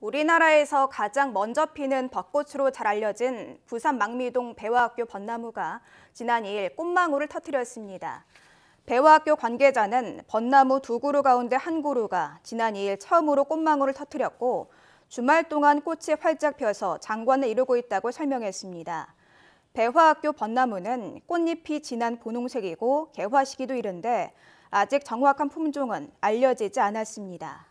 우리나라에서 가장 먼저 피는 벚꽃으로 잘 알려진 부산 망미동 배화학교 벚나무가 지난 2일 꽃망울을 터뜨렸습니다. 배화학교 관계자는 벚나무 두 그루 가운데 한 그루가 지난 2일 처음으로 꽃망울을 터뜨렸고 주말 동안 꽃이 활짝 펴서 장관을 이루고 있다고 설명했습니다. 배화학교 벚나무는 꽃잎이 진한 분홍색이고 개화 시기도 이른데 아직 정확한 품종은 알려지지 않았습니다.